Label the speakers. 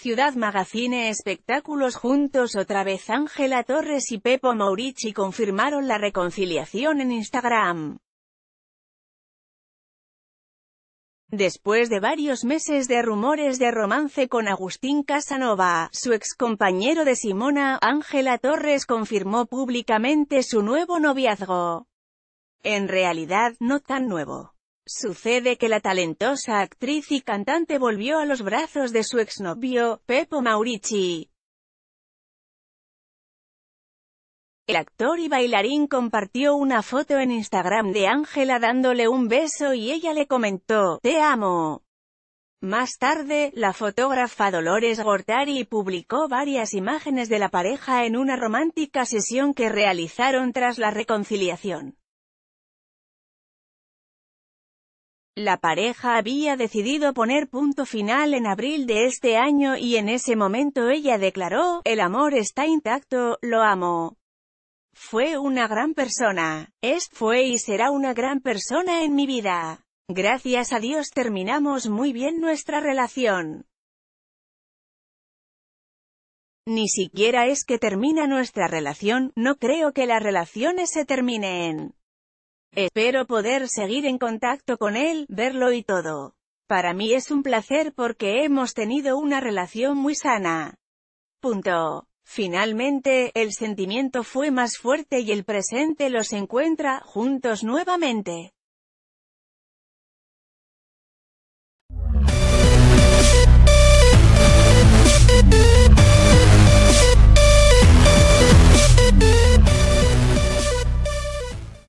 Speaker 1: Ciudad Magazine Espectáculos juntos otra vez Ángela Torres y Pepo Maurici confirmaron la reconciliación en Instagram. Después de varios meses de rumores de romance con Agustín Casanova, su ex compañero de Simona, Ángela Torres confirmó públicamente su nuevo noviazgo. En realidad, no tan nuevo. Sucede que la talentosa actriz y cantante volvió a los brazos de su exnovio, Pepo Maurici. El actor y bailarín compartió una foto en Instagram de Ángela dándole un beso y ella le comentó, «Te amo». Más tarde, la fotógrafa Dolores Gortari publicó varias imágenes de la pareja en una romántica sesión que realizaron tras la reconciliación. La pareja había decidido poner punto final en abril de este año y en ese momento ella declaró, el amor está intacto, lo amo. Fue una gran persona. Es, fue y será una gran persona en mi vida. Gracias a Dios terminamos muy bien nuestra relación. Ni siquiera es que termina nuestra relación, no creo que las relaciones se terminen. Espero poder seguir en contacto con él, verlo y todo. Para mí es un placer porque hemos tenido una relación muy sana. Punto. Finalmente, el sentimiento fue más fuerte y el presente los encuentra juntos nuevamente.